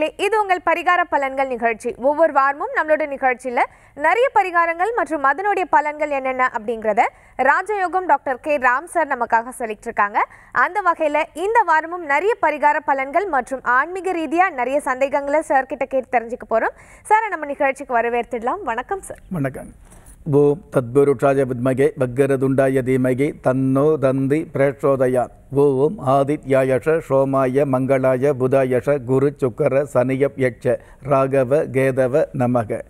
நேர்களே இது உங்கள் பரிகார பலன்கள் நிகழ்ச்சி ஒவ்வொரு வாரமும் நம்மளோட நிகழ்ச்சியில் நிறைய பரிகாரங்கள் மற்றும் அதனுடைய பலன்கள் என்னென்ன அப்படிங்கிறத ராஜயோகம் டாக்டர் கே ராம் சார் நமக்காக சொல்லிட்டு இருக்காங்க அந்த வகையில் இந்த வாரமும் நிறைய பரிகார பலன்கள் மற்றும் ஆன்மீக ரீதியாக நிறைய சந்தேகங்களை சார்கிட்ட கேட்டு தெரிஞ்சுக்க போகிறோம் சார் நம்ம நிகழ்ச்சிக்கு வரவேற்றுடலாம் வணக்கம் சார் வணக்கம் ஓம் தத்புருஷாய வித்மகே வக்கரதுண்டாய தீமகே தன்னோ தந்தி பிரேஷோதயாத் ஓம் ஆதித்யாயஷ சோமாய மங்களாய புதாயஷ குரு சுக்கர சனியப் யட்ச ராகவ கேதவ நமக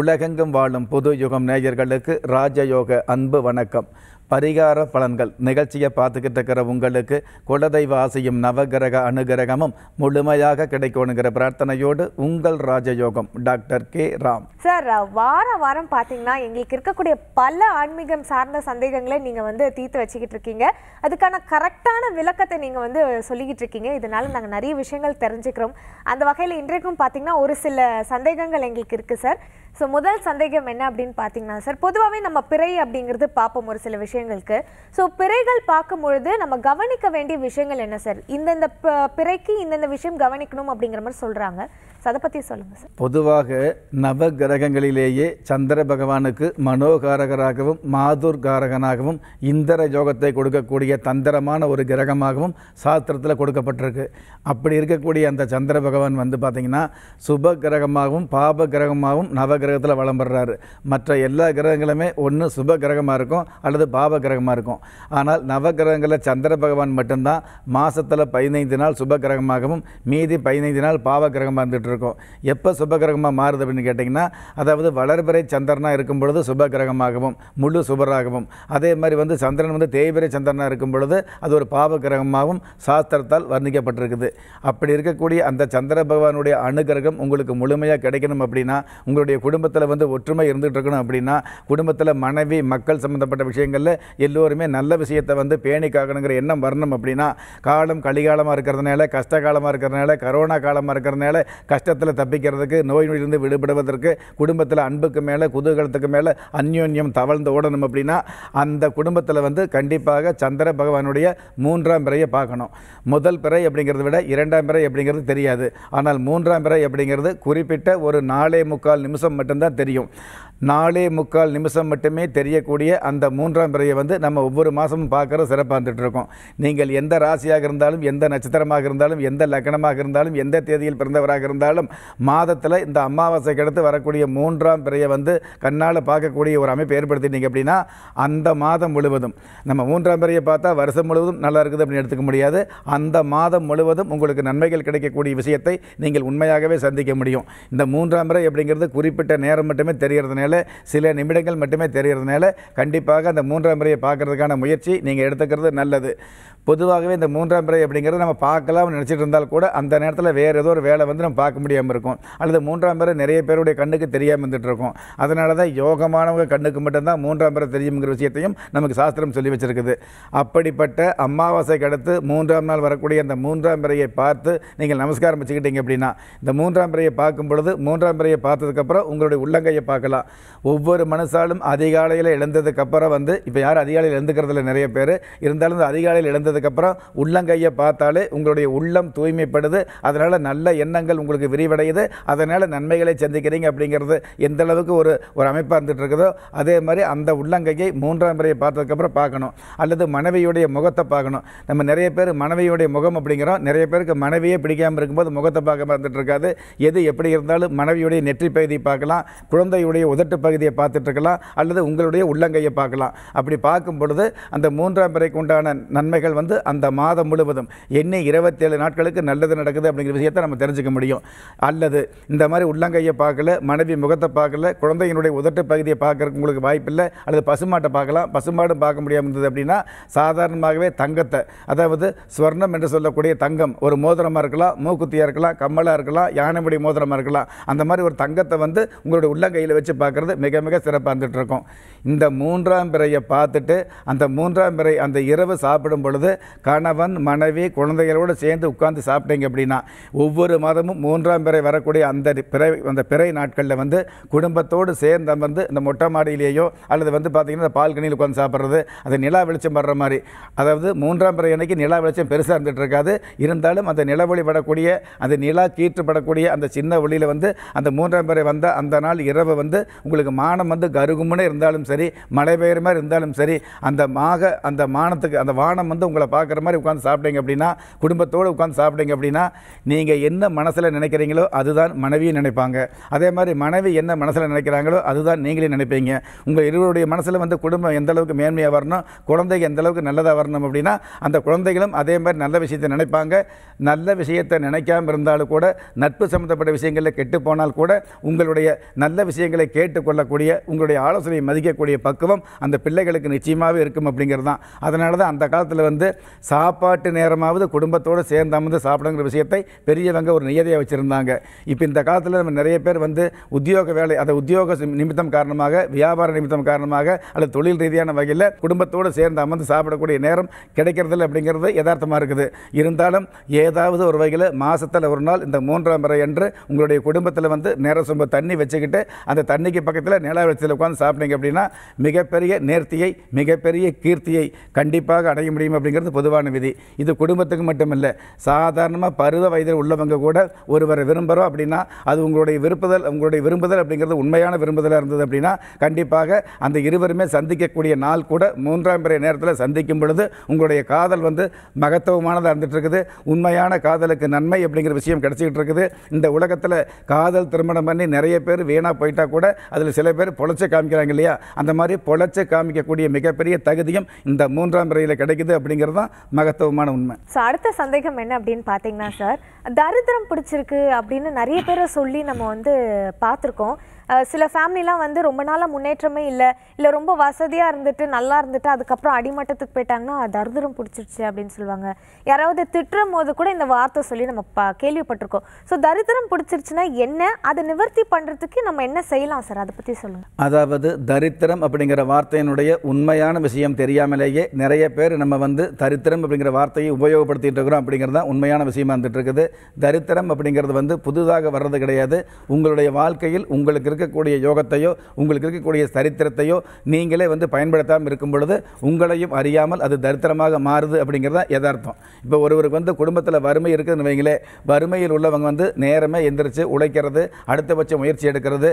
உலகெங்கும் வாழும் புது யுகம் நேயர்களுக்கு ராஜயோக அன்பு வணக்கம் பரிகார பலன்கள் நிகழ்ச்சியை பார்த்துக்கிட்டு இருக்கிற உங்களுக்கு குலதெய்வ ஆசையும் நவகிரக அனுகிரகமும் முழுமையாக கிடைக்கணுங்கிற பிரார்த்தனையோடு உங்கள் ராஜயோகம் டாக்டர் கே ராம் சார் வார வாரம் பார்த்தீங்கன்னா எங்களுக்கு இருக்கக்கூடிய பல ஆன்மீகம் சார்ந்த சந்தேகங்களை நீங்கள் வந்து தீர்த்து வச்சுக்கிட்டு இருக்கீங்க அதுக்கான கரெக்டான விளக்கத்தை நீங்கள் வந்து சொல்லிக்கிட்டு இருக்கீங்க இதனால நாங்கள் நிறைய விஷயங்கள் தெரிஞ்சுக்கிறோம் அந்த வகையில் இன்றைக்கும் பார்த்தீங்கன்னா ஒரு சில சந்தேகங்கள் எங்களுக்கு இருக்குது சார் ஸோ முதல் சந்தேகம் என்ன அப்படின்னு பார்த்தீங்கன்னா சார் பொதுவாகவே நம்ம பிறை அப்படிங்கிறது பார்ப்போம் ஒரு சில விஷயங்களுக்கு ஸோ பிறைகள் பார்க்கும் பொழுது நம்ம கவனிக்க வேண்டிய விஷயங்கள் என்ன சார் இந்தந்த பிறைக்கு இந்தந்த விஷயம் கவனிக்கணும் அப்படிங்கிற மாதிரி சொல்கிறாங்க அதை பற்றி சொல்லுங்கள் சார் பொதுவாக நவ கிரகங்களிலேயே சந்திர பகவானுக்கு மனோகாரகராகவும் மாதுர்காரகனாகவும் இந்திர யோகத்தை கொடுக்கக்கூடிய தந்திரமான ஒரு கிரகமாகவும் சாஸ்திரத்தில் கொடுக்கப்பட்டிருக்கு அப்படி இருக்கக்கூடிய அந்த சந்திர பகவான் வந்து பார்த்திங்கன்னா சுப கிரகமாகவும் பாப கிரகமாகவும் நவ கிரகத்தில் வளம் பெறாரு மற்ற எல்லா கிரகங்களுமே ஒன்று சுப கிரகமாக இருக்கும் அல்லது பாப கிரகமாக இருக்கும் ஆனால் நவ கிரகங்களில் சந்திர பகவான் மட்டும்தான் மாதத்தில் பதினைந்து நாள் சுப கிரகமாகவும் மீதி பதினைந்து நாள் பாவ கிரகமாக இருந்துட்டு இருக்கும் எப்போ சுபகிரகமாக மாறுது அப்படின்னு கேட்டிங்கன்னா அதாவது வளர்பிறை சந்திரனாக இருக்கும் பொழுது சுபகிரகமாகவும் முழு சுபராகவும் அதே மாதிரி வந்து சந்திரன் வந்து தேய்பிறை சந்திரனாக இருக்கும் பொழுது அது ஒரு பாவ கிரகமாகவும் சாஸ்திரத்தால் வர்ணிக்கப்பட்டிருக்குது அப்படி இருக்கக்கூடிய அந்த சந்திர பகவானுடைய அணுகிரகம் உங்களுக்கு முழுமையாக கிடைக்கணும் அப்படின்னா உங்களுடைய குடும்பத்தில் வந்து ஒற்றுமை இருந்துகிட்டு இருக்கணும் அப்படின்னா குடும்பத்தில் மனைவி மக்கள் சம்மந்தப்பட்ட விஷயங்களில் எல்லோருமே நல்ல விஷயத்தை வந்து பேணி காக்கணுங்கிற எண்ணம் வரணும் அப்படின்னா காலம் கலிகாலமாக இருக்கிறதுனால கஷ்ட காலமாக இருக்கிறதுனால கரோனா காலமாக இருக்கிறதுனால கஷ்ட கஷ்டத்தில் தப்பிக்கிறதுக்கு நோய் நொழிலிருந்து விடுபடுவதற்கு குடும்பத்தில் அன்புக்கு மேலே குதூகலத்துக்கு மேலே அந்யோன்யம் தவழ்ந்து ஓடணும் அப்படின்னா அந்த குடும்பத்தில் வந்து கண்டிப்பாக சந்திர பகவானுடைய மூன்றாம் பிறையை பார்க்கணும் முதல் பிறை அப்படிங்கிறத விட இரண்டாம் பிறை அப்படிங்கிறது தெரியாது ஆனால் மூன்றாம் பிறை அப்படிங்கிறது குறிப்பிட்ட ஒரு நாலே முக்கால் நிமிஷம் மட்டும்தான் தெரியும் நாலே முக்கால் நிமிஷம் மட்டுமே தெரியக்கூடிய அந்த மூன்றாம் பிறையை வந்து நம்ம ஒவ்வொரு மாதமும் பார்க்குற சிறப்பாக இருந்துகிட்ருக்கோம் நீங்கள் எந்த ராசியாக இருந்தாலும் எந்த நட்சத்திரமாக இருந்தாலும் எந்த லக்கணமாக இருந்தாலும் எந்த தேதியில் பிறந்தவராக இருந்தாலும் மாதத்தில் இந்த அமாவாசை கிடத்து வரக்கூடிய மூன்றாம் பிறையை வந்து கண்ணால் பார்க்கக்கூடிய ஒரு அமைப்பு ஏற்படுத்திட்டீங்க அப்படின்னா அந்த மாதம் முழுவதும் நம்ம மூன்றாம் பிறையை பார்த்தா வருஷம் முழுவதும் நல்லா இருக்குது அப்படின்னு எடுத்துக்க முடியாது அந்த மாதம் முழுவதும் உங்களுக்கு நன்மைகள் கிடைக்கக்கூடிய விஷயத்தை நீங்கள் உண்மையாகவே சந்திக்க முடியும் இந்த மூன்றாம் பிறை அப்படிங்கிறது குறிப்பிட்ட நேரம் மட்டுமே தெரிகிறதுனால தெரியறதுனால சில நிமிடங்கள் மட்டுமே தெரியறதுனால கண்டிப்பாக அந்த மூன்றாம் முறையை பார்க்கறதுக்கான முயற்சி நீங்கள் எடுத்துக்கிறது நல்லது பொதுவாகவே இந்த மூன்றாம் பிறை அப்படிங்கிறத நம்ம பார்க்கலாம்னு நினச்சிட்டு இருந்தால் கூட அந்த நேரத்தில் வேறு ஏதோ ஒரு வேலை வந்து நம்ம பார்க்க முடியாமல் இருக்கும் அல்லது மூன்றாம் பிறை நிறைய பேருடைய கண்ணுக்கு தெரியாமல் இருந்துகிட்டு இருக்கும் அதனால தான் யோகமானவங்க கண்ணுக்கு மட்டும்தான் மூன்றாம் பிறை தெரியுங்கிற விஷயத்தையும் நமக்கு சாஸ்திரம் சொல்லி வச்சுருக்குது அப்படிப்பட்ட அமாவாசைக்கு அடுத்து மூன்றாம் நாள் வரக்கூடிய அந்த மூன்றாம் பிறையை பார்த்து நீங்கள் நமஸ்காரம் வச்சுக்கிட்டீங்க அப்படின்னா இந்த மூன்றாம் பிறையை பார்க்கும் பொழுது மூன்றாம் பிறையை பார்த்ததுக்கப்புறம் உங்களுடைய உள்ளங்கையை பார்க்கலாம் ஒவ்வொரு மனுஷாலும் அதிகாலையில் எழுந்ததுக்கப்புறம் வந்து இப்போ யாரும் அதிகாலையில் எழுந்துக்கிறதுல நிறைய பேர் இருந்தாலும் அதிகாலையில் எழுந்தது சேர்ந்ததுக்கப்புறம் உள்ளங்கையை பார்த்தாலே உங்களுடைய உள்ளம் தூய்மைப்படுது அதனால் நல்ல எண்ணங்கள் உங்களுக்கு விரிவடையுது அதனால் நன்மைகளை சந்திக்கிறீங்க அப்படிங்கிறது எந்த அளவுக்கு ஒரு ஒரு அமைப்பாக இருந்துகிட்டு இருக்குதோ அதே மாதிரி அந்த உள்ளங்கையை மூன்றாம் முறையை பார்த்ததுக்கப்புறம் பார்க்கணும் அல்லது மனைவியுடைய முகத்தை பார்க்கணும் நம்ம நிறைய பேர் மனைவியுடைய முகம் அப்படிங்கிறோம் நிறைய பேருக்கு மனைவியே பிடிக்காமல் இருக்கும்போது முகத்தை பார்க்க பார்த்துட்டு இருக்காது எது எப்படி இருந்தாலும் மனைவியுடைய நெற்றி பகுதி பார்க்கலாம் குழந்தையுடைய உதட்டு பகுதியை பார்த்துட்டு இருக்கலாம் அல்லது உங்களுடைய உள்ளங்கையை பார்க்கலாம் அப்படி பார்க்கும் பொழுது அந்த மூன்றாம் முறைக்கு உண்டான நன்மைகள் வந்து அந்த மாதம் முழுவதும் என்ன இருபத்தேழு நாட்களுக்கு நல்லது நடக்குது அப்படிங்கிற விஷயத்தை நம்ம தெரிஞ்சுக்க முடியும் அல்லது இந்த மாதிரி உள்ளங்கையை பார்க்கல மனைவி முகத்தை பார்க்கல குழந்தையினுடைய உதட்டு பகுதியை பார்க்கறதுக்கு உங்களுக்கு வாய்ப்பில்லை அல்லது பசுமாட்டை பார்க்கலாம் பசுமாடும் பார்க்க முடியாமல் இருந்தது அப்படின்னா சாதாரணமாகவே தங்கத்தை அதாவது ஸ்வர்ணம் என்று சொல்லக்கூடிய தங்கம் ஒரு மோதிரமாக இருக்கலாம் மூக்குத்தியாக இருக்கலாம் கம்மலாக இருக்கலாம் யானைமுடி மோதிரமாக இருக்கலாம் அந்த மாதிரி ஒரு தங்கத்தை வந்து உங்களுடைய உள்ளங்கையில் வச்சு பார்க்குறது மிக மிக சிறப்பாக இருந்துகிட்ருக்கும் இந்த மூன்றாம் பிறையை பார்த்துட்டு அந்த மூன்றாம் பிறை அந்த இரவு சாப்பிடும் பொழுது கணவன் மனைவி குழந்தைகளோடு சேர்ந்து உட்காந்து சாப்பிட்டீங்க அப்படின்னா ஒவ்வொரு மாதமும் மூன்றாம் பிறை வரக்கூடிய அந்த பிறை அந்த பிறை நாட்களில் வந்து குடும்பத்தோடு சேர்ந்து வந்து இந்த மொட்டை மாடியிலேயோ அல்லது வந்து பார்த்திங்கன்னா பால்கனியில் உட்காந்து சாப்பிட்றது அது நிலா வெளிச்சம் படுற மாதிரி அதாவது மூன்றாம் பிறை அன்னைக்கு நிலா வெளிச்சம் பெருசாக இருந்துகிட்டு இருக்காது இருந்தாலும் அந்த நில ஒளி படக்கூடிய அந்த நிலா கீற்று படக்கூடிய அந்த சின்ன ஒளியில் வந்து அந்த மூன்றாம் பிறை வந்த அந்த நாள் இரவு வந்து உங்களுக்கு மானம் வந்து கருகும்னு இருந்தாலும் சரி மழை பெயர் மாதிரி இருந்தாலும் சரி அந்த மாக அந்த மானத்துக்கு அந்த வானம் வந்து உங்களுக்கு உங்களை பார்க்குற மாதிரி உட்காந்து சாப்பிட்டீங்க அப்படின்னா குடும்பத்தோடு உட்காந்து சாப்பிட்டீங்க அப்படின்னா நீங்கள் என்ன மனசில் நினைக்கிறீங்களோ அதுதான் மனைவியும் நினைப்பாங்க அதே மாதிரி மனைவி என்ன மனசில் நினைக்கிறாங்களோ அதுதான் நீங்களே நினைப்பீங்க உங்கள் இருவருடைய மனசில் வந்து குடும்பம் எந்த அளவுக்கு மேன்மையாக வரணும் குழந்தைங்க எந்த அளவுக்கு நல்லதாக வரணும் அப்படின்னா அந்த குழந்தைகளும் அதே மாதிரி நல்ல விஷயத்தை நினைப்பாங்க நல்ல விஷயத்தை நினைக்காமல் இருந்தாலும் கூட நட்பு சம்மந்தப்பட்ட விஷயங்களில் கெட்டு போனால் கூட உங்களுடைய நல்ல விஷயங்களை கேட்டுக்கொள்ளக்கூடிய உங்களுடைய ஆலோசனையை மதிக்கக்கூடிய பக்குவம் அந்த பிள்ளைகளுக்கு நிச்சயமாகவே இருக்கும் அப்படிங்கிறது தான் அதனால தான் அந்த காலத்தில் வந்து சாப்பாட்டு நேரமாவது குடும்பத்தோடு சேர்ந்து அமர்ந்து சாப்பிடுங்கிற விஷயத்தை பெரியவங்க ஒரு நியதியாக வச்சுருந்தாங்க இப்போ இந்த காலத்தில் நம்ம நிறைய பேர் வந்து உத்தியோக வேலை அதை உத்தியோக நிமித்தம் காரணமாக வியாபார நிமித்தம் காரணமாக அல்லது தொழில் ரீதியான வகையில் குடும்பத்தோடு சேர்ந்து அமர்ந்து சாப்பிடக்கூடிய நேரம் கிடைக்கிறதில்ல அப்படிங்கிறது யதார்த்தமாக இருக்குது இருந்தாலும் ஏதாவது ஒரு வகையில் மாதத்தில் ஒரு நாள் இந்த மூன்றாம் முறை என்று உங்களுடைய குடும்பத்தில் வந்து நேரம் தண்ணி வச்சுக்கிட்டு அந்த தண்ணிக்கு பக்கத்தில் நிலா வெளிச்சத்தில் உட்காந்து சாப்பிட்டீங்க அப்படின்னா மிகப்பெரிய நேர்த்தியை மிகப்பெரிய கீர்த்தியை கண்டிப்பாக அடைய முடியும் அப்படிங்கிற அப்படிங்கிறது பொதுவான விதி இது குடும்பத்துக்கு மட்டும் இல்லை சாதாரணமாக பருவ வயதில் உள்ளவங்க கூட ஒருவரை விரும்புகிறோம் அப்படின்னா அது உங்களுடைய விருப்புதல் உங்களுடைய விரும்புதல் அப்படிங்கிறது உண்மையான விரும்புதலாக இருந்தது அப்படின்னா கண்டிப்பாக அந்த இருவருமே சந்திக்கக்கூடிய நாள் கூட மூன்றாம் பிறைய நேரத்தில் சந்திக்கும் பொழுது உங்களுடைய காதல் வந்து மகத்துவமானதாக இருந்துகிட்டு இருக்குது உண்மையான காதலுக்கு நன்மை அப்படிங்கிற விஷயம் கிடச்சிக்கிட்டு இருக்குது இந்த உலகத்தில் காதல் திருமணம் பண்ணி நிறைய பேர் வீணாக போயிட்டால் கூட அதில் சில பேர் பொழைச்ச காமிக்கிறாங்க இல்லையா அந்த மாதிரி பொழைச்ச காமிக்கக்கூடிய மிகப்பெரிய தகுதியும் இந்த மூன்றாம் பிறையில் கிடைக்குது அப்படிங்கிறது அப்படிங்கிறது தான் மகத்துவமான உண்மை ஸோ அடுத்த சந்தேகம் என்ன அப்படின்னு பார்த்தீங்கன்னா சார் தரித்திரம் பிடிச்சிருக்கு அப்படின்னு நிறைய பேரை சொல்லி நம்ம வந்து பார்த்துருக்கோம் சில ஃபேமிலிலாம் வந்து ரொம்ப நாளாக முன்னேற்றமே இல்லை இல்லை ரொம்ப வசதியாக இருந்துட்டு நல்லா இருந்துட்டு அதுக்கப்புறம் அடிமட்டத்துக்கு போயிட்டாங்கன்னா தருதரம் பிடிச்சிருச்சு அப்படின்னு சொல்லுவாங்க யாராவது திட்டும் போது கூட இந்த வார்த்தை சொல்லி நம்ம ப கேள்விப்பட்டிருக்கோம் ஸோ தரித்திரம் பிடிச்சிருச்சுன்னா என்ன அதை நிவர்த்தி பண்ணுறதுக்கு நம்ம என்ன செய்யலாம் சார் அதை பற்றி சொல்லுங்கள் அதாவது தரித்திரம் அப்படிங்கிற வார்த்தையினுடைய உண்மையான விஷயம் தெரியாமலேயே நிறைய பேர் நம்ம வந்து தரித்திரம் அப்படிங்கிற வார்த்தையை உபயோகப்படுத்திட்டு இருக்கிறோம் அப்படிங்கிறது தான் உண்மையான விஷயமா இருந்துட்டு இருக்குது தரித்திரம் அப்படிங்கிறது வந்து புதுதாக வர்றது கிடையாது உங்களுடைய வாழ்க்கையில் உங்களுக்கு இருக்கக்கூடிய யோகத்தையோ உங்களுக்கு இருக்கக்கூடிய சரித்திரத்தையோ நீங்களே வந்து பயன்படுத்தாமல் இருக்கும் பொழுது உங்களையும் அறியாமல் அது தரித்திரமாக மாறுது அப்படிங்கிறத யதார்த்தம் இப்போ ஒருவருக்கு வந்து குடும்பத்தில் வறுமை இருக்குதுன்னு வைங்களே வறுமையில் உள்ளவங்க வந்து நேரமே எந்திரிச்சு உழைக்கிறது அடுத்தபட்ச முயற்சி எடுக்கிறது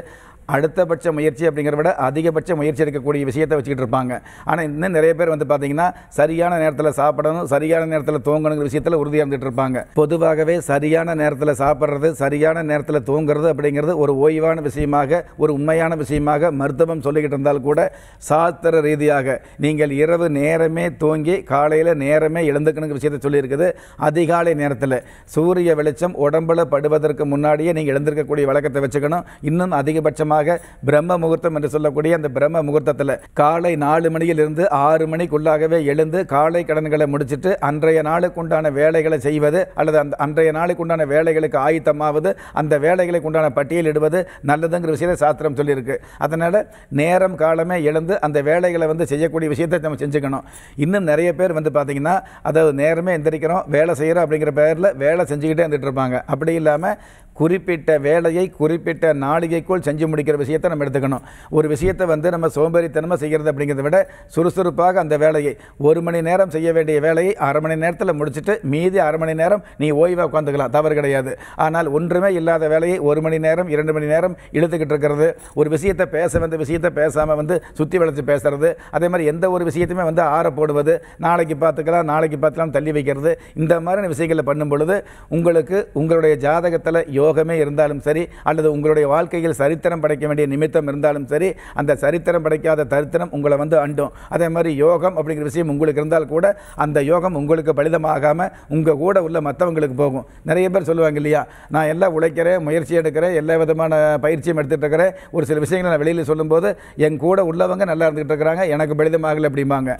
அடுத்தபட்ச முயற்சி அப்படிங்கிறத விட அதிகபட்ச முயற்சி எடுக்கக்கூடிய விஷயத்தை வச்சுக்கிட்டு இருப்பாங்க ஆனால் இன்னும் நிறைய பேர் வந்து பார்த்தீங்கன்னா சரியான நேரத்தில் சாப்பிடணும் சரியான நேரத்தில் தூங்கணுங்கிற விஷயத்தில் உறுதியாக இருந்துகிட்டு இருப்பாங்க பொதுவாகவே சரியான நேரத்தில் சாப்பிட்றது சரியான நேரத்தில் தூங்குறது அப்படிங்கிறது ஒரு ஓய்வான விஷயமாக ஒரு உண்மையான விஷயமாக மருத்துவம் சொல்லிக்கிட்டு இருந்தால் கூட சாஸ்திர ரீதியாக நீங்கள் இரவு நேரமே தூங்கி காலையில் நேரமே எழுந்துக்கணுங்கிற விஷயத்தை சொல்லியிருக்குது அதிகாலை நேரத்தில் சூரிய வெளிச்சம் உடம்பில் படுவதற்கு முன்னாடியே நீங்கள் எழுந்திருக்கக்கூடிய வழக்கத்தை வச்சுக்கணும் இன்னும் அதிகபட்சமாக பிரம்ம முகூர்த்தம் என்று சொல்லக்கூடிய அந்த பிரம்ம முகூர்த்தத்தில் காலை நாலு மணியிலிருந்து ஆறு மணிக்குள்ளாகவே எழுந்து காலை கடன்களை முடிச்சுட்டு அன்றைய நாளுக்கு உண்டான வேலைகளை செய்வது அல்லது அந்த அன்றைய நாளுக்கு உண்டான வேலைகளுக்கு ஆயத்தமாவது அந்த வேலைகளுக்கு உண்டான பட்டியலிடுவது நல்லதுங்கிற விஷயம் ஜோதிட சாஸ்திரம் சொல்லியிருக்கு அதனால் நேரம் காலமே எழுந்து அந்த வேலைகளை வந்து செய்யக்கூடிய விஷயத்தை நம்ம செஞ்சுக்கணும் இன்னும் நிறைய பேர் வந்து பார்த்திங்கன்னா அதாவது நேரமே எந்திரிக்கிறோம் வேலை செய்கிறோம் அப்படிங்கிற பேரில் வேலை செஞ்சுக்கிட்டே இருந்துகிட்டு இருப்பாங்க அப்படி இல்லாமல் குறிப்பிட்ட வேலையை குறிப்பிட்ட நாளிகைக்குள் செஞ்சு முடிக்கிற விஷயத்தை நம்ம எடுத்துக்கணும் ஒரு விஷயத்தை வந்து நம்ம சோம்பேறித்தனமாக செய்கிறது அப்படிங்கிறத விட சுறுசுறுப்பாக அந்த வேலையை ஒரு மணி நேரம் செய்ய வேண்டிய வேலையை அரை மணி நேரத்தில் முடிச்சுட்டு மீதி அரை மணி நேரம் நீ ஓய்வாக உட்காந்துக்கலாம் தவறு கிடையாது ஆனால் ஒன்றுமே இல்லாத வேலையை ஒரு மணி நேரம் இரண்டு மணி நேரம் இழுத்துக்கிட்டு இருக்கிறது ஒரு விஷயத்தை பேச வந்த விஷயத்தை பேசாமல் வந்து சுற்றி வளைச்சு பேசுறது அதே மாதிரி எந்த ஒரு விஷயத்தையுமே வந்து ஆற போடுவது நாளைக்கு பார்த்துக்கலாம் நாளைக்கு பார்த்துக்கலாம் தள்ளி வைக்கிறது இந்த மாதிரியான விஷயங்களை பண்ணும் பொழுது உங்களுக்கு உங்களுடைய ஜாதகத்தில் யோ யோகமே இருந்தாலும் சரி அல்லது உங்களுடைய வாழ்க்கையில் சரித்திரம் படைக்க வேண்டிய நிமித்தம் இருந்தாலும் சரி அந்த சரித்திரம் படைக்காத தரித்திரம் உங்களை வந்து அண்டும் அதே மாதிரி யோகம் அப்படிங்கிற விஷயம் உங்களுக்கு இருந்தால் கூட அந்த யோகம் உங்களுக்கு பலிதமாகாமல் உங்கள் கூட உள்ள மற்றவங்களுக்கு போகும் நிறைய பேர் சொல்லுவாங்க இல்லையா நான் எல்லாம் உழைக்கிறேன் முயற்சி எடுக்கிறேன் எல்லா விதமான பயிற்சியும் எடுத்துகிட்டு இருக்கிறேன் ஒரு சில விஷயங்களை நான் வெளியில் சொல்லும்போது என் கூட உள்ளவங்க நல்லா இருந்துகிட்டு இருக்கிறாங்க எனக்கு பலிதமாகலை அப்படிம்பாங்க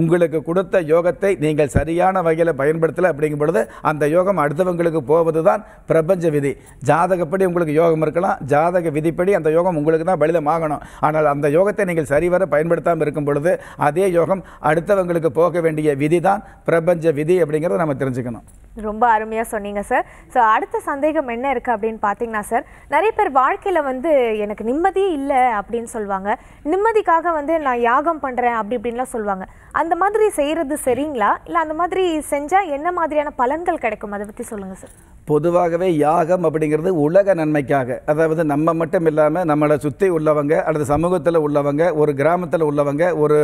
உங்களுக்கு கொடுத்த யோகத்தை நீங்கள் சரியான வகையில் பயன்படுத்தலை அப்படிங்கும் பொழுது அந்த யோகம் அடுத்தவங்களுக்கு போவது தான் பிரபஞ்ச விதி ஜாதகப்படி உங்களுக்கு யோகம் இருக்கலாம் ஜாதக விதிப்படி அந்த யோகம் உங்களுக்கு தான் பலிதமாகணும் ஆனால் அந்த யோகத்தை நீங்கள் சரிவர பயன்படுத்தாமல் இருக்கும் பொழுது அதே யோகம் அடுத்தவங்களுக்கு போக வேண்டிய விதி தான் பிரபஞ்ச விதி அப்படிங்கிறத நம்ம தெரிஞ்சுக்கணும் ரொம்ப அருமையாக சொன்னீங்க சார் ஸோ அடுத்த சந்தேகம் என்ன இருக்குது அப்படின்னு பார்த்தீங்கன்னா சார் நிறைய பேர் வாழ்க்கையில் வந்து எனக்கு நிம்மதியே இல்லை அப்படின்னு சொல்லுவாங்க நிம்மதிக்காக வந்து நான் யாகம் பண்ணுறேன் அப்படி இப்படின்லாம் சொல்லுவாங்க அந்த மாதிரி செய்கிறது சரிங்களா இல்லை அந்த மாதிரி செஞ்சால் என்ன மாதிரியான பலன்கள் கிடைக்கும் அதை பற்றி சொல்லுங்கள் சார் பொதுவாகவே யாகம் அப்படிங்கிறது உலக நன்மைக்காக அதாவது நம்ம மட்டும் இல்லாமல் நம்மளை சுற்றி உள்ளவங்க அல்லது சமூகத்தில் உள்ளவங்க ஒரு கிராமத்தில் உள்ளவங்க ஒரு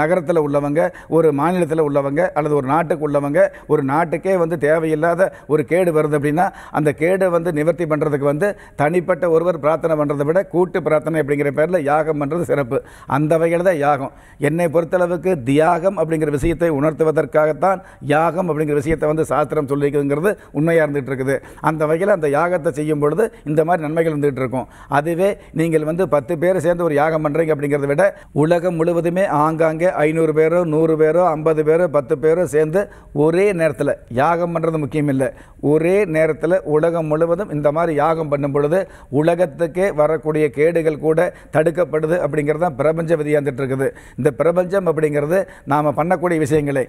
நகரத்தில் உள்ளவங்க ஒரு மாநிலத்தில் உள்ளவங்க அல்லது ஒரு நாட்டுக்கு உள்ளவங்க ஒரு நாட்டுக்கே வந்து தேவை தேவையில்லாத ஒரு கேடு வருது அப்படின்னா அந்த கேடை வந்து நிவர்த்தி பண்ணுறதுக்கு வந்து தனிப்பட்ட ஒருவர் பிரார்த்தனை பண்ணுறதை விட கூட்டு பிரார்த்தனை அப்படிங்கிற பேரில் யாகம் பண்ணுறது சிறப்பு அந்த வகையில் தான் யாகம் என்னை பொறுத்தளவுக்கு தியாகம் அப்படிங்கிற விஷயத்தை உணர்த்துவதற்காகத்தான் யாகம் அப்படிங்கிற விஷயத்தை வந்து சாஸ்திரம் சொல்லிக்குதுங்கிறது உண்மையாக இருந்துகிட்டு இருக்குது அந்த வகையில் அந்த யாகத்தை செய்யும் பொழுது இந்த மாதிரி நன்மைகள் இருந்துகிட்டு இருக்கும் அதுவே நீங்கள் வந்து பத்து பேர் சேர்ந்து ஒரு யாகம் பண்ணுறீங்க அப்படிங்கிறத விட உலகம் முழுவதுமே ஆங்காங்கே ஐநூறு பேரோ நூறு பேரோ ஐம்பது பேரோ பத்து பேரோ சேர்ந்து ஒரே நேரத்தில் யாகம் பண்ணுற பண்ணுறது முக்கியம் இல்லை ஒரே நேரத்தில் உலகம் முழுவதும் இந்த மாதிரி யாகம் பண்ணும் பொழுது உலகத்துக்கே வரக்கூடிய கேடுகள் கூட தடுக்கப்படுது அப்படிங்கிறது தான் பிரபஞ்ச விதியாந்துட்டு இருக்குது இந்த பிரபஞ்சம் அப்படிங்கிறது நாம் பண்ணக்கூடிய விஷயங்களை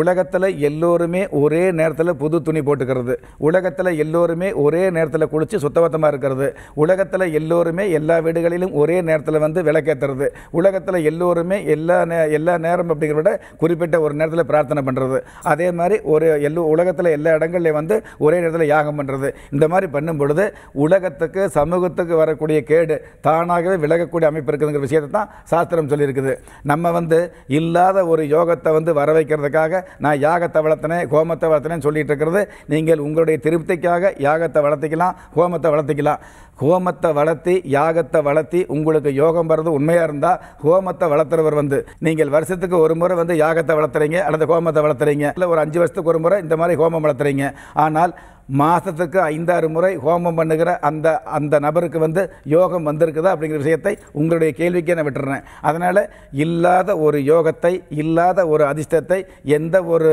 உலகத்தில் எல்லோருமே ஒரே நேரத்தில் புது துணி போட்டுக்கிறது உலகத்தில் எல்லோருமே ஒரே நேரத்தில் குளித்து சுத்தபத்தமாக இருக்கிறது உலகத்தில் எல்லோருமே எல்லா வீடுகளிலும் ஒரே நேரத்தில் வந்து விளக்கேற்றுறது உலகத்தில் எல்லோருமே எல்லா நே எல்லா நேரம் அப்படிங்கிறத விட குறிப்பிட்ட ஒரு நேரத்தில் பிரார்த்தனை பண்ணுறது அதே மாதிரி ஒரு எல்லோ உலகத்தில் எல்லா எல்லா இடங்கள்லையும் வந்து ஒரே நேரத்தில் யாகம் பண்ணுறது இந்த மாதிரி பண்ணும் பொழுது உலகத்துக்கு சமூகத்துக்கு வரக்கூடிய கேடு தானாகவே விலகக்கூடிய அமைப்பு இருக்குதுங்கிற விஷயத்தை தான் சாஸ்திரம் சொல்லியிருக்குது நம்ம வந்து இல்லாத ஒரு யோகத்தை வந்து வர வைக்கிறதுக்காக நான் யாகத்தை வளர்த்தினேன் கோமத்தை வளர்த்தனேன்னு சொல்லிட்டு இருக்கிறது நீங்கள் உங்களுடைய திருப்திக்காக யாகத்தை வளர்த்திக்கலாம் கோமத்தை வளர்த்திக்கலாம் ஹோமத்தை வளர்த்தி யாகத்தை வளர்த்தி உங்களுக்கு யோகம் வர்றது உண்மையாக இருந்தால் ஹோமத்தை வளர்த்துறவர் வந்து நீங்கள் வருஷத்துக்கு ஒரு முறை வந்து யாகத்தை வளர்த்துறீங்க அல்லது ஹோமத்தை வளர்த்துறீங்க இல்லை ஒரு அஞ்சு வருஷத்துக்கு ஒரு முறை இந்த மாதிரி ஹோமம் வளர்த்துறீங்க ஆனால் மாதத்துக்கு ஐந்தாறு முறை ஹோமம் பண்ணுகிற அந்த அந்த நபருக்கு வந்து யோகம் வந்திருக்குதா அப்படிங்கிற விஷயத்தை உங்களுடைய கேள்விக்கே நான் விட்டுறேன் அதனால் இல்லாத ஒரு யோகத்தை இல்லாத ஒரு அதிர்ஷ்டத்தை எந்த ஒரு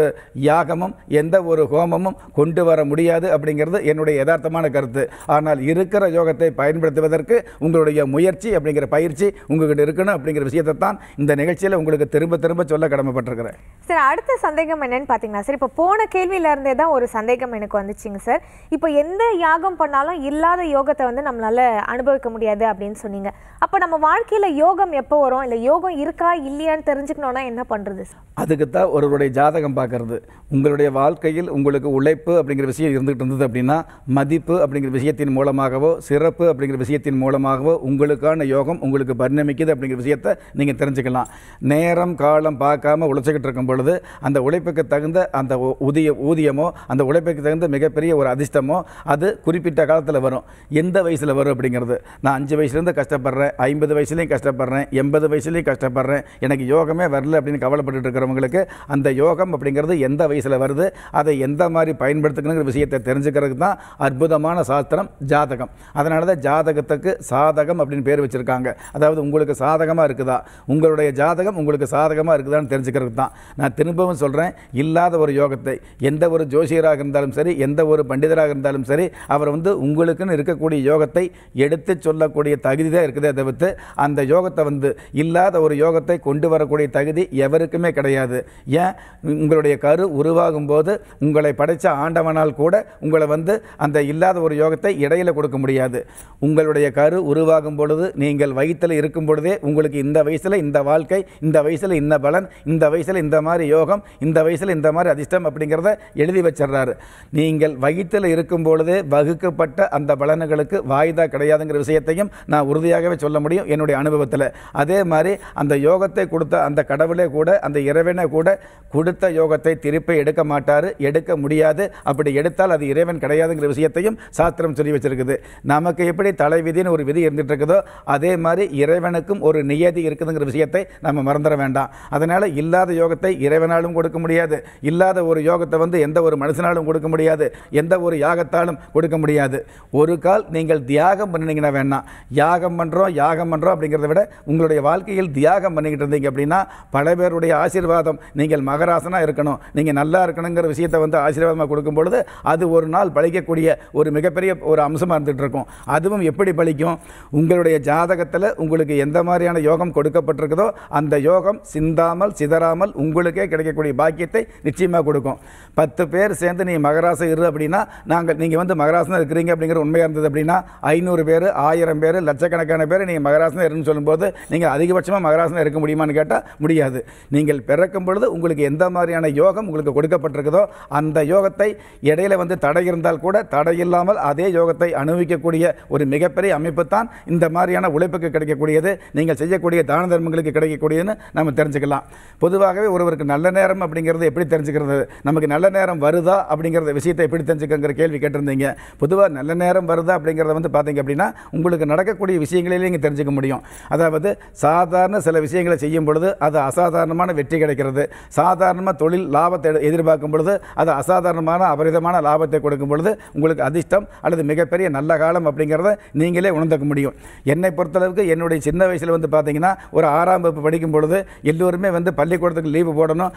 யாகமும் எந்த ஒரு ஹோமமும் கொண்டு வர முடியாது அப்படிங்கிறது என்னுடைய யதார்த்தமான கருத்து ஆனால் இருக்கிற யோகத்தை பயன்படுத்துவதற்கு உங்களுடைய முயற்சி அப்படிங்கிற பயிற்சி உங்ககிட்ட இருக்கணும் அப்படிங்கிற விஷயத்தை தான் இந்த நிகழ்ச்சியில் உங்களுக்கு திரும்ப திரும்ப சொல்ல கடமைப்பட்டிருக்கிறேன் சார் அடுத்த சந்தேகம் என்னன்னு பார்த்தீங்கன்னா சார் இப்போ போன கேள்வியிலேருந்தே தான் ஒரு சந்தேகம் எனக்கு வந்துச்சுங்க சார் சார் இப்போ எந்த யாகம் பண்ணாலும் இல்லாத யோகத்தை வந்து நம்மளால் அனுபவிக்க முடியாது அப்படின்னு சொன்னீங்க அப்போ நம்ம வாழ்க்கையில் யோகம் எப்போ வரும் இல்லை யோகம் இருக்கா இல்லையான்னு தெரிஞ்சுக்கணுன்னா என்ன பண்ணுறது சார் அதுக்கு தான் ஒருவருடைய ஜாதகம் பார்க்கறது உங்களுடைய வாழ்க்கையில் உங்களுக்கு உழைப்பு அப்படிங்கிற விஷயம் இருந்துகிட்டு இருந்தது அப்படின்னா மதிப்பு அப்படிங்கிற விஷயத்தின் மூலமாகவோ சிறப்பு அப்படிங்கிற விஷயத்தின் மூலமாகவோ உங்களுக்கான யோகம் உங்களுக்கு பரிணமிக்குது அப்படிங்கிற விஷயத்தை நீங்கள் தெரிஞ்சுக்கலாம் நேரம் காலம் பார்க்காம உழைச்சிக்கிட்டு இருக்கும் பொழுது அந்த உழைப்புக்கு தகுந்த அந்த ஊதிய ஊதியமோ அந்த உழைப்புக்கு தகுந்த மிகப்பெரிய பெரிய ஒரு அதிர்ஷ்டமோ அது குறிப்பிட்ட காலத்தில் வரும் எந்த வயசில் வரும் அப்படிங்கிறது நான் அஞ்சு வயசுலேருந்து கஷ்டப்படுறேன் ஐம்பது வயசுலேயும் கஷ்டப்படுறேன் எண்பது வயசுலேயும் கஷ்டப்படுறேன் எனக்கு யோகமே வரல அப்படின்னு கவலைப்பட்டு இருக்கிறவங்களுக்கு அந்த யோகம் அப்படிங்கிறது எந்த வயசில் வருது அதை எந்த மாதிரி பயன்படுத்துக்கணுங்கிற விஷயத்தை தெரிஞ்சுக்கிறதுக்கு தான் அற்புதமான சாஸ்திரம் ஜாதகம் அதனால தான் ஜாதகத்துக்கு சாதகம் அப்படின்னு பேர் வச்சுருக்காங்க அதாவது உங்களுக்கு சாதகமாக இருக்குதா உங்களுடைய ஜாதகம் உங்களுக்கு சாதகமாக இருக்குதான்னு தெரிஞ்சுக்கிறதுக்கு தான் நான் திரும்பவும் சொல்கிறேன் இல்லாத ஒரு யோகத்தை எந்த ஒரு ஜோசியராக இருந்தாலும் சரி எந்த ஒரு ஒரு பண்டிதராக இருந்தாலும் சரி அவர் வந்து உங்களுக்குன்னு இருக்கக்கூடிய யோகத்தை எடுத்து சொல்லக்கூடிய தகுதி தான் இருக்குதே தவிர்த்து அந்த யோகத்தை வந்து இல்லாத ஒரு யோகத்தை கொண்டு வரக்கூடிய தகுதி எவருக்குமே கிடையாது ஏன் உங்களுடைய கரு உருவாகும் போது உங்களை படைத்த ஆண்டவனால் கூட உங்களை வந்து அந்த இல்லாத ஒரு யோகத்தை இடையில் கொடுக்க முடியாது உங்களுடைய கரு உருவாகும் பொழுது நீங்கள் வயிற்றில் இருக்கும் பொழுதே உங்களுக்கு இந்த வயசில் இந்த வாழ்க்கை இந்த வயசில் இந்த பலன் இந்த வயசில் இந்த மாதிரி யோகம் இந்த வயசில் இந்த மாதிரி அதிர்ஷ்டம் அப்படிங்கிறத எழுதி வச்சிடுறாரு நீங்கள் வயிற்றில் இருக்கும் பொழுதே வகுக்கப்பட்ட அந்த பலன்களுக்கு வாய்தா கிடையாதுங்கிற விஷயத்தையும் நான் உறுதியாகவே சொல்ல முடியும் என்னுடைய அனுபவத்தில் அதே மாதிரி அந்த யோகத்தை கொடுத்த அந்த கடவுளே கூட அந்த இறைவனை கூட கொடுத்த யோகத்தை திருப்பி எடுக்க மாட்டார் எடுக்க முடியாது அப்படி எடுத்தால் அது இறைவன் கிடையாதுங்கிற விஷயத்தையும் சாஸ்திரம் சொல்லி வச்சிருக்குது நமக்கு எப்படி தலைவிதின்னு ஒரு விதி இருந்துகிட்டு இருக்குதோ அதே மாதிரி இறைவனுக்கும் ஒரு நியதி இருக்குதுங்கிற விஷயத்தை நம்ம மறந்துட வேண்டாம் அதனால் இல்லாத யோகத்தை இறைவனாலும் கொடுக்க முடியாது இல்லாத ஒரு யோகத்தை வந்து எந்த ஒரு மனுஷனாலும் கொடுக்க முடியாது எந்த ஒரு யாகத்தாலும் கொடுக்க முடியாது ஒரு கால் நீங்கள் தியாகம் பண்ணினீங்கன்னா வேணாம் யாகம் பண்ணுறோம் யாகம் பண்ணுறோம் அப்படிங்கிறத விட உங்களுடைய வாழ்க்கையில் தியாகம் பண்ணிக்கிட்டு இருந்தீங்க அப்படின்னா பல பேருடைய ஆசீர்வாதம் நீங்கள் மகராசனாக இருக்கணும் நீங்கள் நல்லா இருக்கணுங்கிற விஷயத்தை வந்து ஆசீர்வாதமாக கொடுக்கும் பொழுது அது ஒரு நாள் பழிக்கக்கூடிய ஒரு மிகப்பெரிய ஒரு அம்சமாக இருந்துகிட்டு இருக்கும் அதுவும் எப்படி பழிக்கும் உங்களுடைய ஜாதகத்தில் உங்களுக்கு எந்த மாதிரியான யோகம் கொடுக்கப்பட்டிருக்குதோ அந்த யோகம் சிந்தாமல் சிதறாமல் உங்களுக்கே கிடைக்கக்கூடிய பாக்கியத்தை நிச்சயமாக கொடுக்கும் பத்து பேர் சேர்ந்து நீ மகராசம் இரு அப்படின்னு அப்படின்னா நாங்கள் நீங்கள் வந்து மகராசனம் இருக்கிறீங்க அப்படிங்கிற உண்மையாக இருந்தது அப்படின்னா ஐநூறு பேர் ஆயிரம் பேர் லட்சக்கணக்கான பேர் நீங்கள் மகராசனாக இருக்குன்னு சொல்லும்போது நீங்கள் அதிகபட்சமாக மகராசனாக இருக்க முடியுமான்னு கேட்டால் முடியாது நீங்கள் பிறக்கும் பொழுது உங்களுக்கு எந்த மாதிரியான யோகம் உங்களுக்கு கொடுக்கப்பட்டிருக்குதோ அந்த யோகத்தை இடையில வந்து தடை இருந்தால் கூட தடை இல்லாமல் அதே யோகத்தை அனுபவிக்கக்கூடிய ஒரு மிகப்பெரிய அமைப்பு தான் இந்த மாதிரியான உழைப்புக்கு கிடைக்கக்கூடியது நீங்கள் செய்யக்கூடிய தான தர்மங்களுக்கு கிடைக்கக்கூடியதுன்னு நம்ம தெரிஞ்சுக்கலாம் பொதுவாகவே ஒருவருக்கு நல்ல நேரம் அப்படிங்கிறது எப்படி தெரிஞ்சுக்கிறது நமக்கு நல்ல நேரம் வருதா அப்படிங்கிறத விஷயத்தை எப்படி தெரிஞ்சு தெரிஞ்சுக்கங்கிற கேள்வி கேட்டிருந்தீங்க பொதுவாக நல்ல நேரம் வருதா அப்படிங்கிறத வந்து பார்த்தீங்க அப்படின்னா உங்களுக்கு நடக்கக்கூடிய விஷயங்களையும் நீங்கள் தெரிஞ்சுக்க முடியும் அதாவது சாதாரண சில விஷயங்களை செய்யும் பொழுது அது அசாதாரணமான வெற்றி கிடைக்கிறது சாதாரணமாக தொழில் லாபத்தை எதிர்பார்க்கும் பொழுது அது அசாதாரணமான அபரிதமான லாபத்தை கொடுக்கும் பொழுது உங்களுக்கு அதிர்ஷ்டம் அல்லது மிகப்பெரிய நல்ல காலம் அப்படிங்கிறத நீங்களே உணர்ந்துக்க முடியும் என்னை பொறுத்தளவுக்கு என்னுடைய சின்ன வயசில் வந்து பார்த்தீங்கன்னா ஒரு ஆறாம் வகுப்பு படிக்கும் பொழுது எல்லோருமே வந்து பள்ளிக்கூடத்துக்கு லீவு போடணும்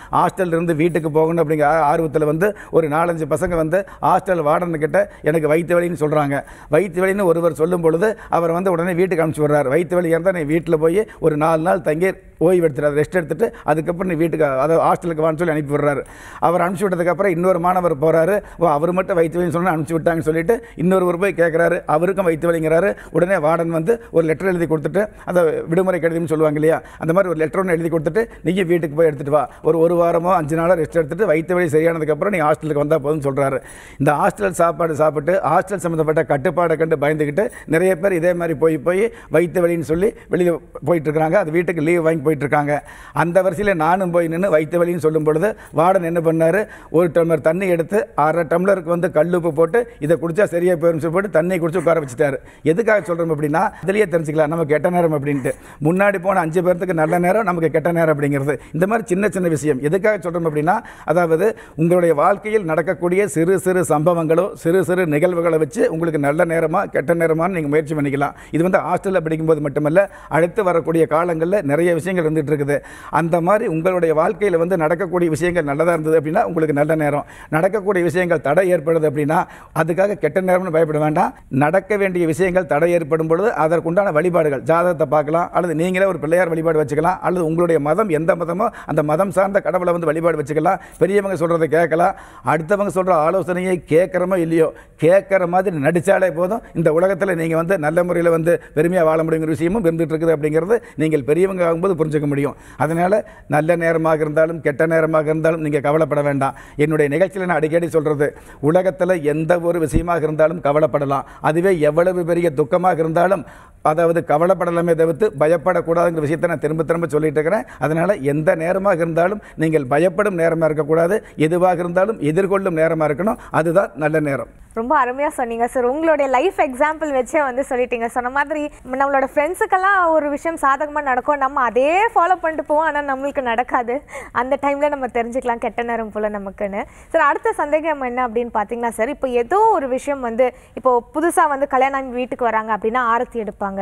இருந்து வீட்டுக்கு போகணும் அப்படிங்கிற ஆர்வத்தில் வந்து ஒரு நாலஞ்சு பசங்க வந்து ஹாஸ்டல் வார்டன்கிட்ட எனக்கு வைத்து வலின்னு சொல்கிறாங்க வைத்து வலின்னு ஒருவர் சொல்லும் பொழுது அவர் வந்து உடனே வீட்டுக்கு அனுப்பிச்சி வர்றார் வைத்து வலி இருந்தால் நீ வீட்டில் போய் ஒரு நாலு நாள் தங்கி ஓய்வு எடுத்துறாரு ரெஸ்ட் எடுத்துட்டு அதுக்கப்புறம் நீ வீட்டுக்கு அதாவது ஹாஸ்டலுக்கு வான்னு சொல்லி அனுப்பி விடுறாரு அவர் அனுப்பிச்சி விட்டதுக்கப்புறம் இன்னொரு மாணவர் போகிறாரு ஓ அவர் மட்டும் வைத்து வலின்னு சொன்னால் அனுப்பிச்சி விட்டாங்கன்னு சொல்லிட்டு இன்னொரு போய் கேட்குறாரு அவருக்கும் வைத்து வலிங்கிறாரு உடனே வார்டன் வந்து ஒரு லெட்டர் எழுதி கொடுத்துட்டு அந்த விடுமுறை கடிதம்னு சொல்லுவாங்க இல்லையா அந்த மாதிரி ஒரு லெட்டர் ஒன்று எழுதி கொடுத்துட்டு நீங்கள் வீட்டுக்கு போய் எடுத்துகிட்டு வா ஒரு ஒரு வாரமோ அஞ்சு நாளோ ரெஸ்ட் எடுத்துகிட்டு வைத்து வலி சரியானதுக்கப்புறம் நீ ஹாஸ்டலுக்கு வந்தால் போதும்னு சொல்கிறாரு இந்த ஹாஸ்டல் சாப்பாடு சாப்பிட்டு ஹாஸ்டல் சம்மந்தப்பட்ட கட்டுப்பாடை கண்டு பயந்துக்கிட்டு நிறைய பேர் இதே மாதிரி போய் போய் வைத்த வழின்னு சொல்லி வெளியில் போயிட்டுருக்குறாங்க அது வீட்டுக்கு லீவ் வாங்கி போயிட்டுருக்காங்க அந்த வரிசையில் நானும் போய் நின்று வைத்த வழின்னு சொல்லும் பொழுது வார்டன் என்ன பண்ணார் ஒரு டம்ளர் தண்ணி எடுத்து அரை டம்ளருக்கு வந்து கல்லுப்பு போட்டு இதை குடித்தா சரியாக போயிடும் சொல்லி போட்டு தண்ணி குடிச்சு உட்கார வச்சுட்டாரு எதுக்காக சொல்கிறோம் அப்படின்னா அதுலேயே தெரிஞ்சுக்கலாம் நம்ம கெட்ட நேரம் அப்படின்ட்டு முன்னாடி போன அஞ்சு பேர்த்துக்கு நல்ல நேரம் நமக்கு கெட்ட நேரம் அப்படிங்கிறது இந்த மாதிரி சின்ன சின்ன விஷயம் எதுக்காக சொல்கிறோம் அப்படின்னா அதாவது உங்களுடைய வாழ்க்கையில் நடக்கக்கூடிய சிறு சிறு சம்பவங்களோ சிறு சிறு நிகழ்வுகளை வச்சு உங்களுக்கு நல்ல நேரமாக கெட்ட நேரமானு நீங்கள் முயற்சி பண்ணிக்கலாம் இது வந்து ஹாஸ்டலில் படிக்கும்போது மட்டுமல்ல அடுத்து வரக்கூடிய காலங்களில் நிறைய விஷயங்கள் இருந்துகிட்டு இருக்குது அந்த மாதிரி உங்களுடைய வாழ்க்கையில் வந்து நடக்கக்கூடிய விஷயங்கள் நல்லதாக இருந்தது அப்படின்னா உங்களுக்கு நல்ல நேரம் நடக்கக்கூடிய விஷயங்கள் தடை ஏற்படுது அப்படின்னா அதுக்காக கெட்ட நேரம்னு பயப்பட வேண்டாம் நடக்க வேண்டிய விஷயங்கள் தடை ஏற்படும் பொழுது அதற்குண்டான வழிபாடுகள் ஜாதகத்தை பார்க்கலாம் அல்லது நீங்களே ஒரு பிள்ளையார் வழிபாடு வச்சுக்கலாம் அல்லது உங்களுடைய மதம் எந்த மதமோ அந்த மதம் சார்ந்த கடவுளை வந்து வழிபாடு வச்சுக்கலாம் பெரியவங்க சொல்கிறத கேட்கலாம் அடுத்தவங்க சொல்கிற ஆலோசனையை கேட்குறமோ இல்லையோ கேட்குற மாதிரி நடித்தாலே போதும் இந்த உலகத்தில் நீங்கள் வந்து நல்ல முறையில் வந்து பெருமையாக வாழ முடியுங்கிற விஷயமும் இருந்துகிட்டு இருக்குது அப்படிங்கிறது நீங்கள் பெரியவங்க ஆகும்போது புரிஞ்சுக்க முடியும் அதனால் நல்ல நேரமாக இருந்தாலும் கெட்ட நேரமாக இருந்தாலும் நீங்கள் கவலைப்பட வேண்டாம் என்னுடைய நிகழ்ச்சியில் நான் அடிக்கடி சொல்கிறது உலகத்தில் எந்த ஒரு விஷயமாக இருந்தாலும் கவலைப்படலாம் அதுவே எவ்வளவு பெரிய துக்கமாக இருந்தாலும் அதாவது கவலைப்படலாமே தவிர்த்து பயப்படக்கூடாதுங்கிற விஷயத்தை நான் திரும்ப திரும்ப சொல்லிட்டு இருக்கிறேன் அதனால் எந்த நேரமாக இருந்தாலும் நீங்கள் பயப்படும் நேரமாக இருக்கக்கூடாது எதுவாக இருந்தாலும் எதிர்கொள்ளும் நேரமாக இருக்கணும் அதுதான் நல்ல நேரம் ரொம்ப ரொம்ப அருமையாக சொன்னீங்க சார் உங்களுடைய லைஃப் எக்ஸாம்பிள் வச்சே வந்து சொல்லிட்டீங்க சொன்ன மாதிரி நம்மளோட ஃப்ரெண்ட்ஸுக்கெல்லாம் ஒரு விஷயம் சாதகமாக நடக்கும் நம்ம அதே ஃபாலோ பண்ணிட்டு போவோம் ஆனால் நம்மளுக்கு நடக்காது அந்த டைமில் நம்ம தெரிஞ்சுக்கலாம் கெட்ட நேரம் போல் நமக்குன்னு சார் அடுத்த சந்தேகம் என்ன அப்படின்னு பார்த்தீங்கன்னா சார் இப்போ ஏதோ ஒரு விஷயம் வந்து இப்போ புதுசாக வந்து கல்யாணம் வீட்டுக்கு வராங்க அப்படின்னா ஆரத்தி எடுப்பாங்க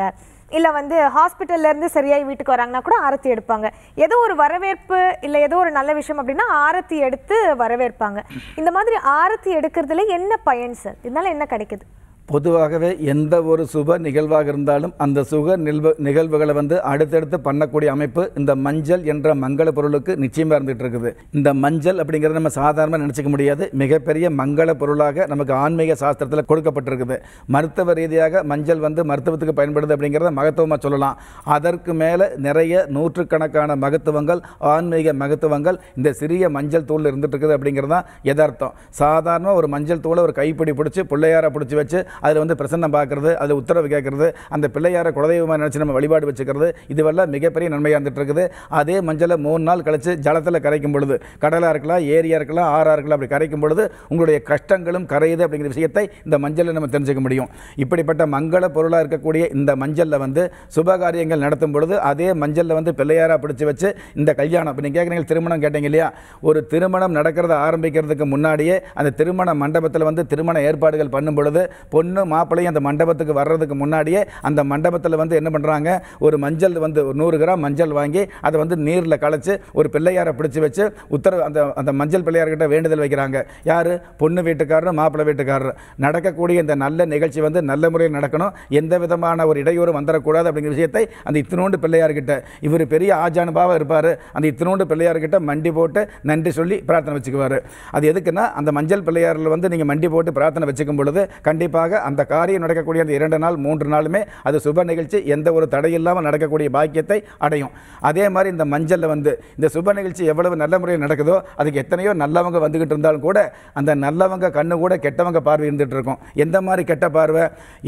இல்லை வந்து ஹாஸ்பிட்டல்லேருந்து சரியாகி வீட்டுக்கு வராங்கன்னா கூட ஆரத்தி எடுப்பாங்க ஏதோ ஒரு வரவேற்பு இல்லை ஏதோ ஒரு நல்ல விஷயம் அப்படின்னா ஆரத்தி எடுத்து வரவேற்பாங்க இந்த மாதிரி ஆரத்தி எடுக்கிறதுல என்ன பயன் சார் இதனால என்ன கிடைக்குது பொதுவாகவே எந்த ஒரு சுப நிகழ்வாக இருந்தாலும் அந்த சுக நிகழ்வு நிகழ்வுகளை வந்து அடுத்தடுத்து பண்ணக்கூடிய அமைப்பு இந்த மஞ்சள் என்ற மங்கள பொருளுக்கு நிச்சயமாக இருந்துகிட்டு இருக்குது இந்த மஞ்சள் அப்படிங்கிறத நம்ம சாதாரணமாக நினச்சிக்க முடியாது மிகப்பெரிய மங்கள பொருளாக நமக்கு ஆன்மீக சாஸ்திரத்தில் கொடுக்கப்பட்டிருக்குது மருத்துவ ரீதியாக மஞ்சள் வந்து மருத்துவத்துக்கு பயன்படுது அப்படிங்கிறத மகத்துவமாக சொல்லலாம் அதற்கு மேலே நிறைய நூற்றுக்கணக்கான மகத்துவங்கள் ஆன்மீக மகத்துவங்கள் இந்த சிறிய மஞ்சள் தூள் இருந்துகிட்டு இருக்குது அப்படிங்கிறது தான் எதார்த்தம் சாதாரணமாக ஒரு மஞ்சள் தூளை ஒரு கைப்பிடி பிடிச்சி பிள்ளையாரை பிடிச்சி வச்சு அதில் வந்து பிரசன்னம் பார்க்குறது அதில் உத்தரவு கேட்குறது அந்த பிள்ளையாரை குலதெய்வமாக நினச்சி நம்ம வழிபாடு வச்சுக்கிறது இதுவெல்லாம் மிகப்பெரிய நன்மையாக இருந்துகிட்டு இருக்குது அதே மஞ்சளை மூணு நாள் கழித்து ஜலத்தில் கரைக்கும் பொழுது கடலாக இருக்கலாம் ஏரியாக இருக்கலாம் ஆறாக இருக்கலாம் அப்படி கரைக்கும் பொழுது உங்களுடைய கஷ்டங்களும் கரையுது அப்படிங்கிற விஷயத்தை இந்த மஞ்சளை நம்ம தெரிஞ்சுக்க முடியும் இப்படிப்பட்ட மங்கள பொருளாக இருக்கக்கூடிய இந்த மஞ்சளில் வந்து சுபகாரியங்கள் நடத்தும் பொழுது அதே மஞ்சளில் வந்து பிள்ளையாராக பிடிச்சி வச்சு இந்த கல்யாணம் இப்போ நீங்கள் கேட்குறீங்க திருமணம் கேட்டீங்க இல்லையா ஒரு திருமணம் நடக்கிறத ஆரம்பிக்கிறதுக்கு முன்னாடியே அந்த திருமண மண்டபத்தில் வந்து திருமண ஏற்பாடுகள் பண்ணும் பொழுது பொண்ணு பொண்ணு மாப்பிள்ளையும் அந்த மண்டபத்துக்கு வர்றதுக்கு முன்னாடியே அந்த மண்டபத்தில் வந்து என்ன பண்ணுறாங்க ஒரு மஞ்சள் வந்து ஒரு நூறு கிராம் மஞ்சள் வாங்கி அதை வந்து நீரில் களைச்சி ஒரு பிள்ளையாரை பிடிச்சி வச்சு உத்தரவு அந்த அந்த மஞ்சள் பிள்ளையார்கிட்ட வேண்டுதல் வைக்கிறாங்க யார் பொண்ணு வீட்டுக்காரரும் மாப்பிள்ளை வீட்டுக்காரரும் நடக்கக்கூடிய இந்த நல்ல நிகழ்ச்சி வந்து நல்ல முறையில் நடக்கணும் எந்த விதமான ஒரு இடையூறு வந்துடக்கூடாது அப்படிங்கிற விஷயத்தை அந்த இத்தினோண்டு பிள்ளையார்கிட்ட இவர் பெரிய ஆஜானுபாவாக இருப்பார் அந்த இத்தினோண்டு பிள்ளையார்கிட்ட மண்டி போட்டு நன்றி சொல்லி பிரார்த்தனை வச்சுக்குவார் அது எதுக்குன்னா அந்த மஞ்சள் பிள்ளையாரில் வந்து நீங்கள் மண்டி போட்டு பிரார்த்தனை வச்சுக்கும் பொழுது கண்டிப்பாக நிச்சயமாக அந்த காரியம் நடக்கக்கூடிய அந்த இரண்டு நாள் மூன்று நாளுமே அது சுப நிகழ்ச்சி எந்த ஒரு தடையில்லாமல் நடக்கக்கூடிய பாக்கியத்தை அடையும் அதே மாதிரி இந்த மஞ்சளில் வந்து இந்த சுப நிகழ்ச்சி எவ்வளவு நல்ல முறையில் நடக்குதோ அதுக்கு எத்தனையோ நல்லவங்க வந்துக்கிட்டு இருந்தாலும் கூட அந்த நல்லவங்க கண்ணு கூட கெட்டவங்க பார்வை இருந்துகிட்டு இருக்கும் எந்த மாதிரி கெட்ட பார்வை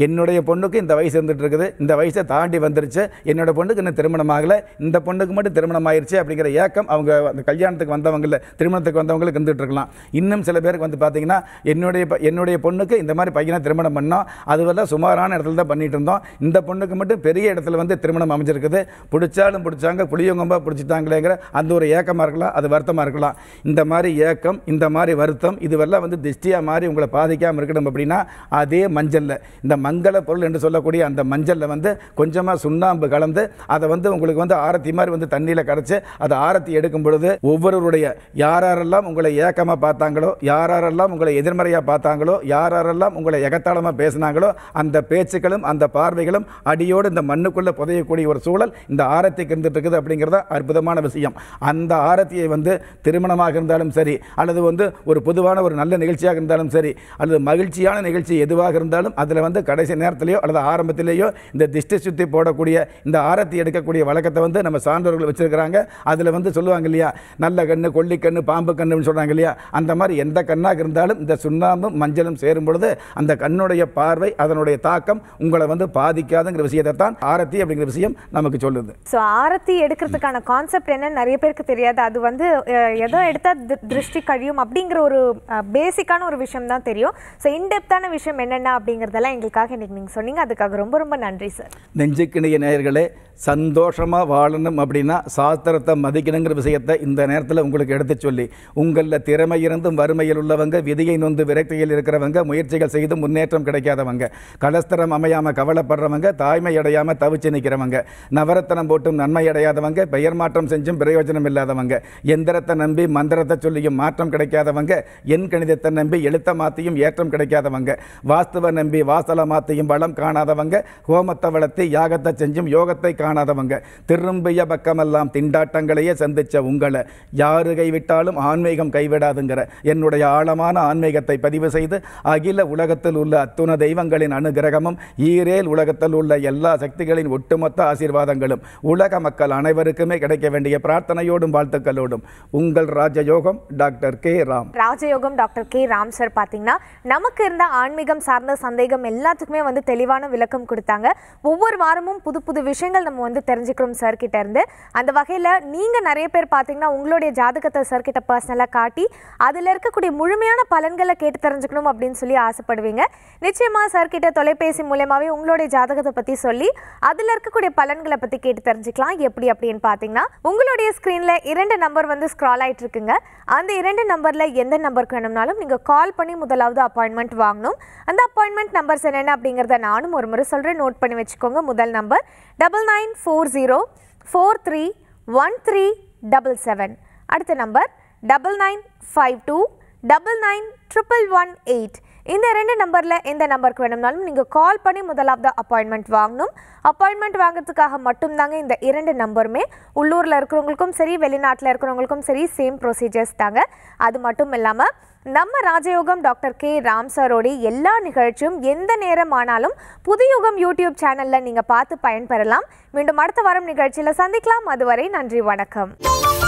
என்னுடைய பொண்ணுக்கு இந்த வயசு இருந்துகிட்டு இருக்குது இந்த வயசை தாண்டி வந்துருச்சு என்னோட பொண்ணுக்கு இன்னும் திருமணம் ஆகலை இந்த பொண்ணுக்கு மட்டும் திருமணம் ஆயிடுச்சு அப்படிங்கிற ஏக்கம் அவங்க அந்த கல்யாணத்துக்கு வந்தவங்கள திருமணத்துக்கு வந்தவங்களுக்கு இருந்துகிட்டு இருக்கலாம் இன்னும் சில பேருக்கு வந்து பார்த்தீங்கன்னா என்னுடைய என்னுடைய பொண்ணுக்கு இந்த மாதிரி பையனை திருமணம் திருமணம் பண்ணோம் அதுவெல்லாம் சுமாரான இடத்துல தான் பண்ணிகிட்டு இருந்தோம் இந்த பொண்ணுக்கு மட்டும் பெரிய இடத்துல வந்து திருமணம் அமைஞ்சிருக்குது பிடிச்சாலும் பிடிச்சாங்க புளியங்கம்பா பிடிச்சிட்டாங்களேங்கிற அந்த ஒரு ஏக்கமாக இருக்கலாம் அது வருத்தமாக இருக்கலாம் இந்த மாதிரி ஏக்கம் இந்த மாதிரி வருத்தம் இதுவெல்லாம் வந்து திஷ்டியாக மாதிரி உங்களை பாதிக்காமல் இருக்கணும் அப்படின்னா அதே மஞ்சளில் இந்த மங்கள பொருள் என்று சொல்லக்கூடிய அந்த மஞ்சளில் வந்து கொஞ்சமாக சுண்ணாம்பு கலந்து அதை வந்து உங்களுக்கு வந்து ஆரத்தி மாதிரி வந்து தண்ணியில் கரைச்சி அதை ஆரத்தி எடுக்கும் பொழுது ஒவ்வொருவருடைய யாரெல்லாம் உங்களை ஏக்கமாக பார்த்தாங்களோ யாரெல்லாம் உங்களை எதிர்மறையாக பார்த்தாங்களோ யாரெல்லாம் உங்களை எகத்தாளம் கேவலமாக பேசினாங்களோ அந்த பேச்சுக்களும் அந்த பார்வைகளும் அடியோடு இந்த மண்ணுக்குள்ளே புதையக்கூடிய ஒரு சூழல் இந்த ஆரத்தி இருந்துட்டு இருக்குது அப்படிங்கிறத அற்புதமான விஷயம் அந்த ஆரத்தியை வந்து திருமணமாக இருந்தாலும் சரி அல்லது வந்து ஒரு பொதுவான ஒரு நல்ல நிகழ்ச்சியாக இருந்தாலும் சரி அல்லது மகிழ்ச்சியான நிகழ்ச்சி எதுவாக இருந்தாலும் அதில் வந்து கடைசி நேரத்திலேயோ அல்லது ஆரம்பத்திலேயோ இந்த திஷ்டி சுத்தி போடக்கூடிய இந்த ஆரத்தி எடுக்கக்கூடிய வழக்கத்தை வந்து நம்ம சான்றோர்கள் வச்சுருக்கிறாங்க அதில் வந்து சொல்லுவாங்க இல்லையா நல்ல கண்ணு கொல்லி கண்ணு பாம்பு கண்ணுன்னு சொல்கிறாங்க இல்லையா அந்த மாதிரி எந்த கண்ணாக இருந்தாலும் இந்த சுண்ணாம்பும் மஞ்சளும் சேரும் பொழுது அந்த கண்ணுடைய அதனுடைய பார்வை அதனுடைய தாக்கம் உங்களை வந்து பாதிக்காதுங்கிற விஷயத்தை தான் ஆரத்தி அப்படிங்கிற விஷயம் நமக்கு சொல்லுது ஸோ ஆரத்தி எடுக்கிறதுக்கான கான்செப்ட் என்னன்னு நிறைய பேருக்கு தெரியாது அது வந்து எதோ எடுத்தால் திருஷ்டி கழியும் அப்படிங்கிற ஒரு பேசிக்கான ஒரு விஷயம் தான் தெரியும் ஸோ இன்டெப்தான விஷயம் என்னென்ன அப்படிங்கிறதெல்லாம் எங்களுக்காக இன்றைக்கி நீங்கள் சொன்னீங்க அதுக்காக ரொம்ப ரொம்ப நன்றி சார் நெஞ்சுக்கிணைய நேயர்களே சந்தோஷமாக வாழணும் அப்படின்னா சாஸ்திரத்தை மதிக்கணுங்கிற விஷயத்தை இந்த நேரத்தில் உங்களுக்கு எடுத்து சொல்லி உங்களில் திறமை இருந்தும் வறுமையில் உள்ளவங்க விதியை நொந்து விரக்தியில் இருக்கிறவங்க முயற்சிகள் செய்து முன்னேற்றம் கலஸ்தரம் கிடைக்காதவங்க கலஸ்தரம் அமையாமல் கவலைப்படுறவங்க தாய்மை அடையாமல் தவிச்சு நிற்கிறவங்க நவரத்தனம் போட்டும் நன்மை அடையாதவங்க பெயர் மாற்றம் செஞ்சும் பிரயோஜனம் இல்லாதவங்க எந்திரத்தை நம்பி மந்திரத்தை சொல்லியும் மாற்றம் கிடைக்காதவங்க எண் கணிதத்தை நம்பி எழுத்த மாற்றியும் ஏற்றம் கிடைக்காதவங்க வாஸ்துவை நம்பி வாசல மாற்றியும் வளம் காணாதவங்க ஹோமத்தை வளர்த்தி யாகத்தை செஞ்சும் யோகத்தை காணாதவங்க திரும்பிய பக்கமெல்லாம் திண்டாட்டங்களையே சந்தித்த உங்களை யாரு கைவிட்டாலும் ஆன்மீகம் கைவிடாதுங்கிற என்னுடைய ஆழமான ஆன்மீகத்தை பதிவு செய்து அகில உலகத்தில் உள்ள அத்துண தெய்வங்களின் அனுகிரகமும் ஈரேல் உலகத்தில் உள்ள எல்லா சக்திகளின் ஒட்டுமொத்த ஆசீர்வாதங்களும் உலக மக்கள் அனைவருக்குமே கிடைக்க வேண்டிய பிரார்த்தனையோடும் வாழ்த்துக்களோடும் உங்கள் ராஜயோகம் டாக்டர் கே ராம் ராஜயோகம் டாக்டர் கே ராம் சார் பார்த்தீங்கன்னா நமக்கு இருந்த ஆன்மீகம் சார்ந்த சந்தேகம் எல்லாத்துக்குமே வந்து தெளிவான விளக்கம் கொடுத்தாங்க ஒவ்வொரு வாரமும் புது புது விஷயங்கள் நம்ம வந்து தெரிஞ்சுக்கிறோம் சார் கிட்ட இருந்து அந்த வகையில் நீங்கள் நிறைய பேர் பார்த்தீங்கன்னா உங்களுடைய ஜாதகத்தை சார் கிட்ட பர்சனலாக காட்டி அதில் இருக்கக்கூடிய முழுமையான பலன்களை கேட்டு தெரிஞ்சுக்கணும் அப்படின்னு சொல்லி ஆசைப்படுவீங்க நிச்சயமாக சார் கிட்ட தொலைபேசி மூலயமாவே உங்களுடைய ஜாதகத்தை பற்றி சொல்லி அதில் இருக்கக்கூடிய பலன்களை பற்றி கேட்டு தெரிஞ்சுக்கலாம் எப்படி அப்படின்னு பார்த்தீங்கன்னா உங்களுடைய ஸ்க்ரீனில் இரண்டு நம்பர் வந்து ஸ்க்ரால் ஆயிட்டு இருக்குங்க அந்த இரண்டு நம்பரில் எந்த நம்பருக்கு வேணும்னாலும் நீங்கள் கால் பண்ணி முதலாவது அப்பாயின்மெண்ட் வாங்கணும் அந்த அப்பாயின்மெண்ட் நம்பர்ஸ் என்னென்ன அப்படிங்கிறத நானும் ஒரு முறை சொல்கிறேன் நோட் பண்ணி வச்சுக்கோங்க முதல் number double nine four zero four three one three double seven அடுத்த number double nine five two double nine triple one eight இந்த ரெண்டு நம்பரில் எந்த நம்பருக்கு வேணும்னாலும் நீங்கள் கால் பண்ணி முதலாவது அப்பாயின்மெண்ட் வாங்கணும் அப்பாயின்மெண்ட் வாங்குறதுக்காக மட்டும்தாங்க இந்த இரண்டு நம்பருமே உள்ளூரில் இருக்கிறவங்களுக்கும் சரி வெளிநாட்டில் இருக்கிறவங்களுக்கும் சரி சேம் ப்ரொசீஜர்ஸ் தாங்க அது மட்டும் இல்லாமல் நம்ம ராஜயோகம் டாக்டர் கே ராம் சாரோடைய எல்லா நிகழ்ச்சியும் எந்த நேரம் ஆனாலும் புதுயுகம் யூடியூப் சேனலில் நீங்கள் பார்த்து பயன்பெறலாம் மீண்டும் அடுத்த வாரம் நிகழ்ச்சியில் சந்திக்கலாம் அதுவரை நன்றி வணக்கம்